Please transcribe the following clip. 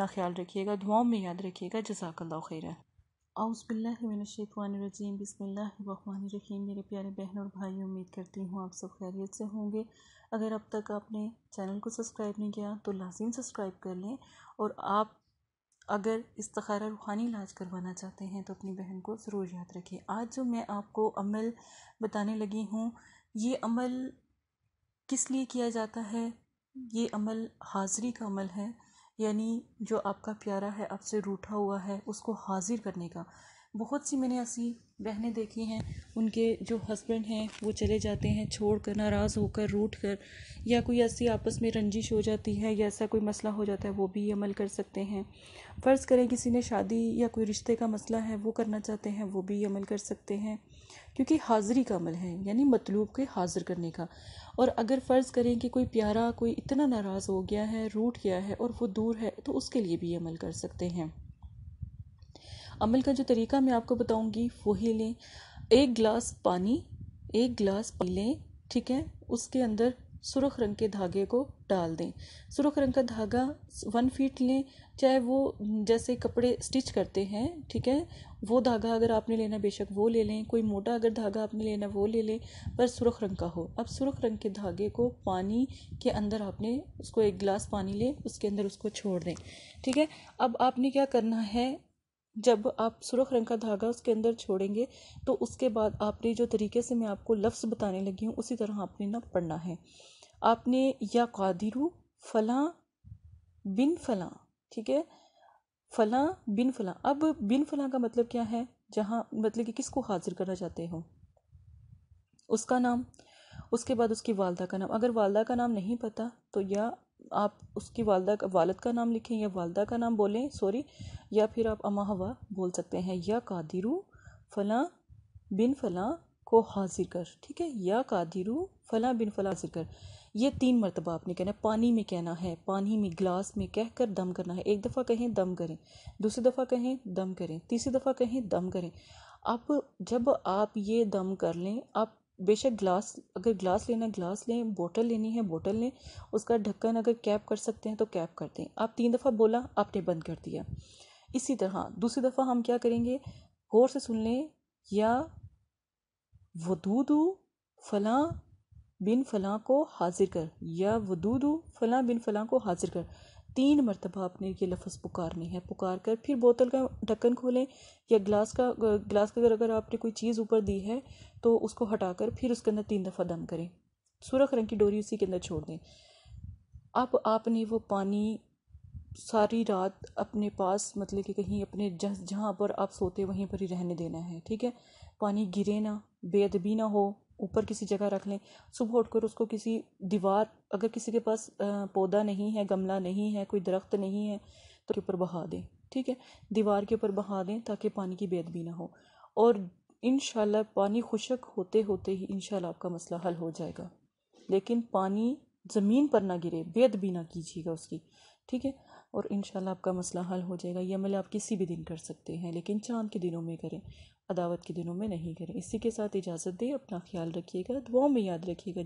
अपना ख्याल रखिएगा दुआओं में याद रखिएगा जजाकल्ला खैर आउसबिल्लिमिनशैतवानरजीम बिस्मिल्लाम मेरे प्यारे बहन और भाई उम्मीद करती हूँ आप सब खैरियत से होंगे अगर अब तक आपने चैनल को सब्सक्राइब नहीं किया तो लाजिम सब्सक्राइब कर लें और आप अगर इस्तारा रूहानी इलाज करवाना चाहते हैं तो अपनी बहन को ज़रूर याद रखें आज जो मैं आपको अमल बताने लगी हूँ ये अमल किस लिए किया जाता है ये अमल हाज़री का अमल है यानी जो आपका प्यारा है आपसे रूठा हुआ है उसको हाज़िर करने का बहुत सी मैंने ऐसी बहनें देखी हैं उनके जो हस्बैंड हैं वो चले जाते हैं छोड़ कर नाराज़ होकर रूठ कर या कोई ऐसी आपस में रंजिश हो जाती है या ऐसा कोई मसला हो जाता है वो भी अमल कर सकते हैं फ़र्ज़ करें किसी ने शादी या कोई रिश्ते का मसला है वो करना चाहते हैं वो भी अमल कर सकते हैं क्योंकि हाज़िरी का अमल है यानी मतलूब के हाज़िर करने का और अगर फ़र्ज़ करें कि कोई प्यारा कोई इतना नाराज़ हो गया है रूठ गया है और वो दूर है तो उसके लिए भी अमल कर सकते हैं अमल का जो तरीका मैं आपको बताऊँगी ही लें एक गिलास पानी एक गिलास पी लें ठीक है उसके अंदर सुरख रंग के धागे को डाल दें सुरख रंग का धागा वन फीट लें चाहे वो जैसे कपड़े स्टिच करते हैं ठीक है वो धागा अगर आपने लेना बेशक वो ले लें कोई मोटा अगर धागा आपने लेना वो ले लें पर सुरख रंग का हो अब सुरख रंग के धागे को पानी के अंदर आपने उसको एक गिलास पानी लें उसके अंदर उसको छोड़ दें ठीक है अब आपने क्या करना है जब आप सुरख रंग का धागा उसके अंदर छोड़ेंगे तो उसके बाद आपने जो तरीके से मैं आपको लफ्ज़ बताने लगी हूँ उसी तरह आपने ना पढ़ना है आपने या कादिरू फला बिन फला ठीक है फला बिन फला अब बिन फला का मतलब क्या है जहाँ मतलब कि किसको हाजिर करना चाहते हो उसका नाम उसके बाद उसकी वालदा का नाम अगर वालदा का नाम नहीं पता तो या आप उसकी वालदा का वालद का नाम लिखें या वालदा का नाम बोलें सॉरी या फिर आप अमा हवा बोल सकते हैं या कादिरु फलां बिन फ़लाँ को हाजिर कर ठीक है या कादिरु फलां बिन फलां हाजिर कर ये तीन मरतबा आपने कहना है पानी में कहना है पानी में ग्लास में कह कर दम करना है एक दफ़ा कहें दम करें दूसरी दफ़ा कहें दम करें तीसरी दफ़ा कहें दम करें अब जब आप ये दम कर लें आप बेशक ग्लास अगर ग्लास लेना ग्लास लें बोतल लेनी है बोतल लें उसका ढक्कन अगर कैप कर सकते हैं तो कैप कर दें आप तीन दफ़ा बोला आपने बंद कर दिया इसी तरह हाँ, दूसरी दफ़ा हम क्या करेंगे गौर से सुन लें या वदूदू फलां बिन फलां को हाजिर कर या वदूदू फलां बिन फलां को हाजिर कर तीन मरतबा आपने ये लफ्ज़ पुकारने हैं पुकार कर फिर बोतल का ढक्कन खोलें या ग्लास का ग्लास का अगर अगर आपने कोई चीज़ ऊपर दी है तो उसको हटा कर फिर उसके अंदर तीन दफ़ा दम करें सुरख रंग की डोरी उसी के अंदर छोड़ दें अब आपने वो पानी सारी रात अपने पास मतलब कि कहीं अपने जहाँ पर आप सोते वहीं पर ही रहने देना है ठीक है पानी गिरे ना बेअदबी ना हो ऊपर किसी जगह रख लें सुबह उठकर उसको किसी दीवार अगर किसी के पास पौधा नहीं है गमला नहीं है कोई दरख्त नहीं है तो ऊपर बहा दें ठीक है दीवार के ऊपर बहा दें ताकि पानी की बेदबी ना हो और इन पानी खुशक होते होते ही इन आपका मसला हल हो जाएगा लेकिन पानी ज़मीन पर ना गिरे भी ना कीजिएगा उसकी ठीक है और इन आपका मसला हल हो जाएगा यह अमल आप किसी भी दिन कर सकते हैं लेकिन चांद के दिनों में करें अदावत के दिनों में नहीं करें इसी के साथ इजाज़त दें अपना ख्याल रखिएगा दुआओं में याद रखिएगा